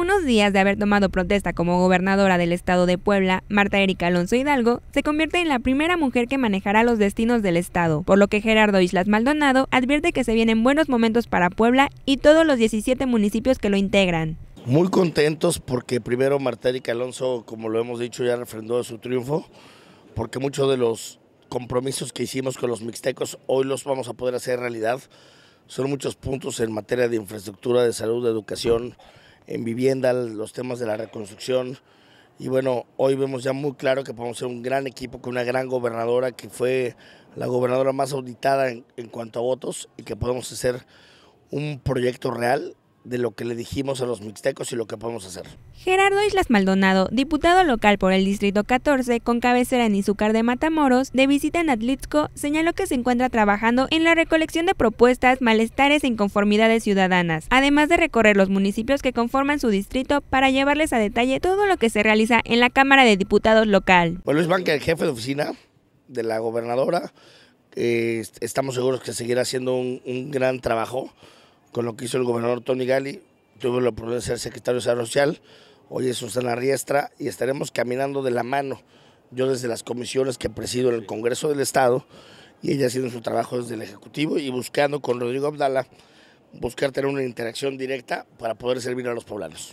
unos días de haber tomado protesta como gobernadora del estado de Puebla, Marta Erika Alonso Hidalgo se convierte en la primera mujer que manejará los destinos del estado, por lo que Gerardo Islas Maldonado advierte que se vienen buenos momentos para Puebla y todos los 17 municipios que lo integran. Muy contentos porque primero Marta Erika Alonso, como lo hemos dicho, ya refrendó su triunfo, porque muchos de los compromisos que hicimos con los mixtecos hoy los vamos a poder hacer realidad. Son muchos puntos en materia de infraestructura, de salud, de educación, en vivienda, los temas de la reconstrucción. Y bueno, hoy vemos ya muy claro que podemos ser un gran equipo con una gran gobernadora que fue la gobernadora más auditada en, en cuanto a votos y que podemos hacer un proyecto real de lo que le dijimos a los mixtecos y lo que podemos hacer. Gerardo Islas Maldonado, diputado local por el Distrito 14, con cabecera en Izúcar de Matamoros, de visita en Atlixco, señaló que se encuentra trabajando en la recolección de propuestas, malestares e inconformidades ciudadanas, además de recorrer los municipios que conforman su distrito para llevarles a detalle todo lo que se realiza en la Cámara de Diputados local. Pues Luis Banca, el jefe de oficina de la gobernadora, eh, estamos seguros que seguirá haciendo un gran trabajo con lo que hizo el gobernador Tony Gali. Tuve la oportunidad de ser secretario de Salud Social, hoy es Susana Riestra y estaremos caminando de la mano. Yo desde las comisiones que presido en el Congreso del Estado y ella haciendo su trabajo desde el Ejecutivo y buscando con Rodrigo Abdala buscar tener una interacción directa para poder servir a los poblanos.